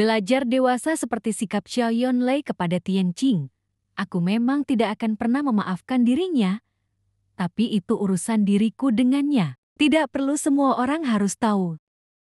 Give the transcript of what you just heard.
Belajar dewasa seperti sikap Xiao Lei kepada Tian Qing. Aku memang tidak akan pernah memaafkan dirinya, tapi itu urusan diriku dengannya. Tidak perlu semua orang harus tahu.